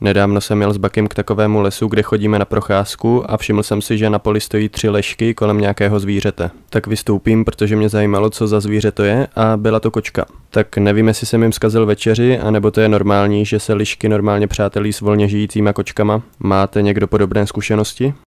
Nedávno jsem jel s Bakem k takovému lesu, kde chodíme na procházku a všiml jsem si, že na poli stojí tři lešky kolem nějakého zvířete. Tak vystoupím, protože mě zajímalo, co za zvíře to je a byla to kočka. Tak nevím, jestli jsem jim zkazil večeři, anebo to je normální, že se lišky normálně přátelí s volně žijícíma kočkama. Máte někdo podobné zkušenosti?